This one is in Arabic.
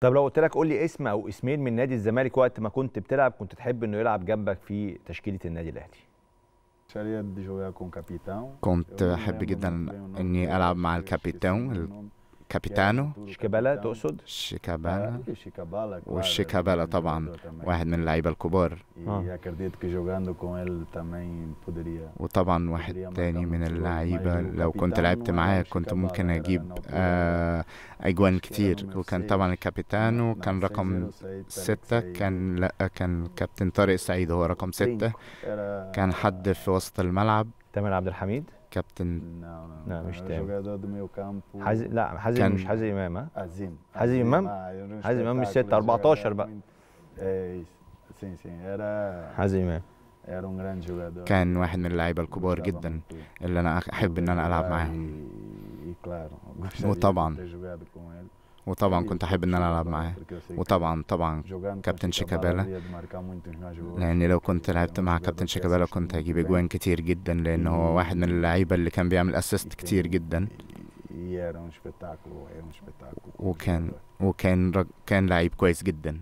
طب لو قلت لك قول لي اسم او اسمين من نادي الزمالك وقت ما كنت بتلعب كنت تحب انه يلعب جنبك في تشكيله النادي الاهلي كنت احب جدا um اني العب مع الكابيتان كابيتانو شيكابالا تقصد شيكابالا آه، إيه، شيكابالا وشيكابالا طبعا واحد من اللعيبه الكبار إيه، آه. وطبعا واحد تاني من اللعيبه لو كنت لعبت معاه كنت ممكن اجيب آه اجوان كتير وكان طبعا الكابيتانو كان رقم ستة كان لا كان كابتن طارق سعيد هو رقم ستة آه، كان حد في وسط الملعب تامر عبد الحميد كابتن لا لا مش كامبو حازم لا حازم مش حازم امام ها عزيم حازم امام حازم امام مش 6 14 بقى sim, sim. Era. حازم امام كان واحد من اللعيبه الكبار جدا اللي انا احب ان انا العب معاهم. وطبعا وطبعا إيه. كنت احب ان انا العب معاه وطبعا طبعا كابتن شيكابالا لان لو كنت لعبت مع كابتن شيكابالا كنت هجيب اجوان كتير جدا لان هو واحد من اللعيبه اللي كان بيعمل اسيست كتير جدا إيه، إيه، وكان وكان كان لعيب كويس جدا